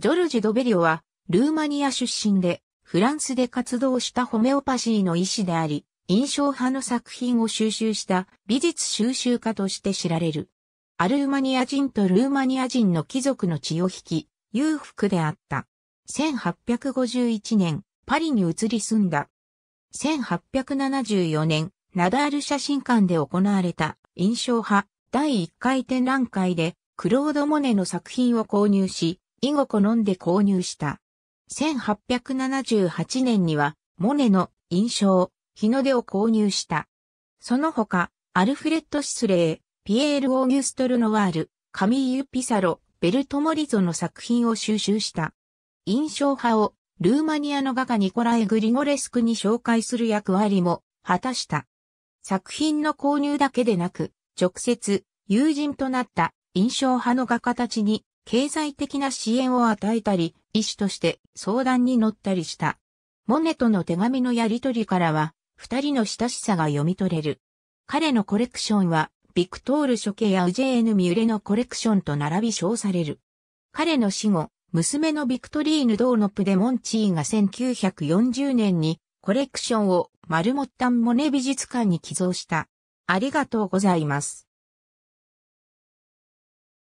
ジョルジドベリオは、ルーマニア出身で、フランスで活動したホメオパシーの医師であり、印象派の作品を収集した美術収集家として知られる。アルーマニア人とルーマニア人の貴族の血を引き、裕福であった。1851年、パリに移り住んだ。1874年、ナダール写真館で行われた印象派第1回展覧会で、クロード・モネの作品を購入し、以後好んで購入した。1878年には、モネの印象、日の出を購入した。その他、アルフレッド・シスレー、ピエール・オーギュストル・ノワール、カミーユ・ピサロ、ベルト・モリゾの作品を収集した。印象派をルーマニアの画家ニコライ・グリゴレスクに紹介する役割も果たした。作品の購入だけでなく、直接友人となった印象派の画家たちに経済的な支援を与えたり、医師として相談に乗ったりした。モネとの手紙のやりとりからは、二人の親しさが読み取れる。彼のコレクションは、ビクトール処刑やウジェーヌ・ミュレのコレクションと並び称される。彼の死後、娘のビクトリーヌ・ドーノプ・デ・モンチーが1940年にコレクションをマルモッタン・モネ美術館に寄贈した。ありがとうございます。